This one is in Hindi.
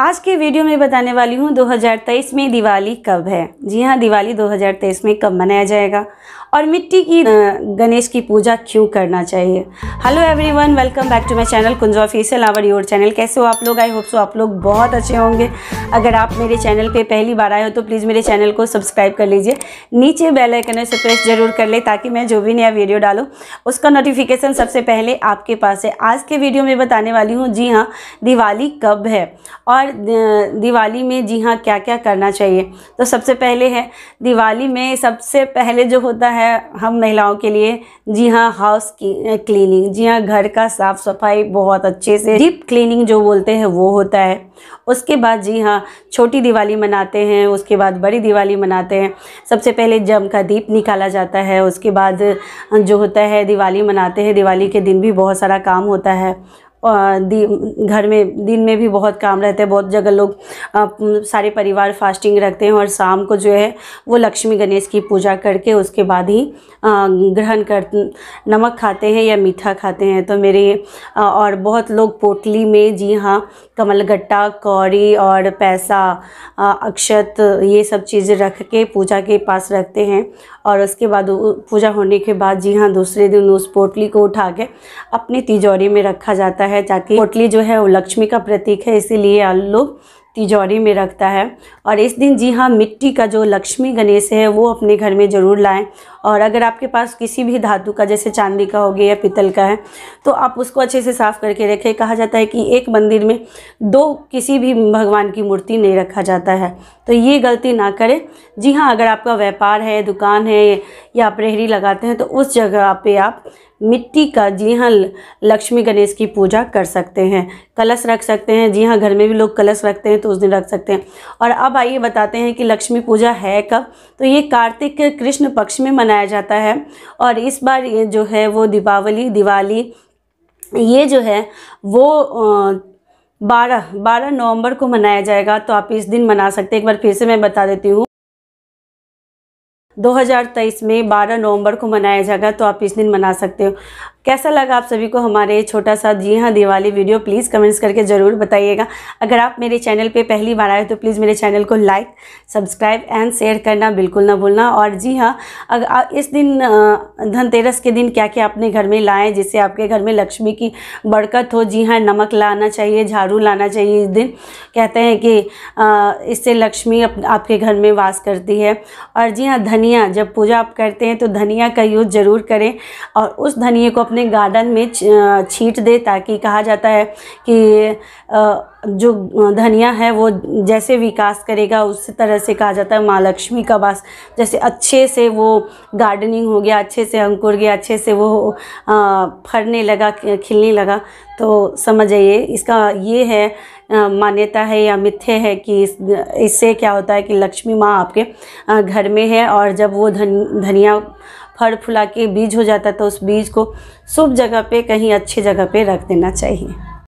आज के वीडियो में बताने वाली हूँ 2023 में दिवाली कब है जी हाँ दिवाली 2023 में कब मनाया जाएगा और मिट्टी की गणेश की पूजा क्यों करना चाहिए hello everyone welcome back to my channel कुंजवा ऑफिशियल आवर योर चैनल कैसे हो आप लोग आई होप सो आप लोग बहुत अच्छे होंगे अगर आप मेरे चैनल पे पहली बार आए हो तो प्लीज़ मेरे चैनल को सब्सक्राइब कर लीजिए नीचे बेलाइकन से प्रेस जरूर कर ले ताकि मैं जो भी नया वीडियो डालूँ उसका नोटिफिकेशन सबसे पहले आपके पास है आज के वीडियो में बताने वाली हूँ जी हाँ दिवाली कब है और दिवाली में जी हाँ क्या क्या करना चाहिए तो सबसे पहले है दिवाली में सबसे पहले जो होता है हम महिलाओं के लिए जी हाँ हाउस क्लीनिंग जी हाँ घर का साफ़ सफाई बहुत अच्छे से डीप क्लीनिंग जो बोलते हैं वो होता है उसके बाद जी हाँ छोटी दिवाली मनाते हैं उसके बाद बड़ी दिवाली मनाते हैं सबसे पहले जम का दीप निकाला जाता है उसके बाद जो होता है दिवाली मनाते हैं दिवाली के दिन भी बहुत सारा काम होता है घर में दिन में भी बहुत काम रहते हैं बहुत जगह लोग सारे परिवार फास्टिंग रखते हैं और शाम को जो है वो लक्ष्मी गणेश की पूजा करके उसके बाद ही ग्रहण कर नमक खाते हैं या मीठा खाते हैं तो मेरे और बहुत लोग पोटली में जी हाँ कमलगट्टा कौड़ी और पैसा अक्षत ये सब चीज़ें रख के पूजा के पास रखते हैं और उसके बाद पूजा होने के बाद जी हाँ दूसरे दिन उस पोटली को उठा के अपनी तिजोरी में रखा जाता है ताकि पोटली जो है वो लक्ष्मी का प्रतीक है इसीलिए लोग तिजोरी में रखता है और इस दिन जी हाँ मिट्टी का जो लक्ष्मी गणेश है वो अपने घर में ज़रूर लाएं और अगर आपके पास किसी भी धातु का जैसे चांदी का हो गया या पीतल का है तो आप उसको अच्छे से साफ़ करके रखें कहा जाता है कि एक मंदिर में दो किसी भी भगवान की मूर्ति नहीं रखा जाता है तो ये गलती ना करें जी हाँ अगर आपका व्यापार है दुकान है या प्रहरी लगाते हैं तो उस जगह पर आप मिट्टी का जी हाँ लक्ष्मी गणेश की पूजा कर सकते हैं कलश रख सकते हैं जी हाँ घर में भी लोग कलश रखते हैं तो उस दिन रख सकते हैं और अब आइए बताते हैं कि लक्ष्मी पूजा है कब तो ये कार्तिक कृष्ण पक्ष में मना मनाया जाता है और इस बार ये जो है वो दीपावली दिवाली ये जो है वो बारह बारह नवंबर को मनाया जाएगा तो आप इस दिन मना सकते हैं एक बार फिर से मैं बता देती हूँ 2023 में 12 नवंबर को मनाया जाएगा तो आप इस दिन मना सकते हो कैसा लगा आप सभी को हमारे छोटा सा जी हाँ दिवाली वीडियो प्लीज़ कमेंट्स करके ज़रूर बताइएगा अगर आप मेरे चैनल पे पहली बार आए तो प्लीज़ मेरे चैनल को लाइक सब्सक्राइब एंड शेयर करना बिल्कुल ना भूलना और जी हाँ अगर इस दिन धनतेरस के दिन क्या क्या अपने घर में लाएँ जिससे आपके घर में लक्ष्मी की बरकत हो जी हाँ नमक लाना चाहिए झाड़ू लाना चाहिए इस दिन कहते हैं कि इससे लक्ष्मी आपके घर में वास करती है और जी हाँ धनिया जब पूजा आप करते हैं तो धनिया का यूज़ ज़रूर करें और उस धनिए को अपने गार्डन में छीट दे ताकि कहा जाता है कि जो धनिया है वो जैसे विकास करेगा उस तरह से कहा जाता है माँ लक्ष्मी का वास जैसे अच्छे से वो गार्डनिंग हो गया अच्छे से अंकुर गया अच्छे से वो फरने लगा खिलने लगा तो समझ आइए इसका ये है मान्यता है या मिथ्य है कि इस इससे क्या होता है कि लक्ष्मी माँ आपके घर में है और जब वो धन धनिया फल फुला के बीज हो जाता है तो उस बीज को शुभ जगह पे कहीं अच्छी जगह पे रख देना चाहिए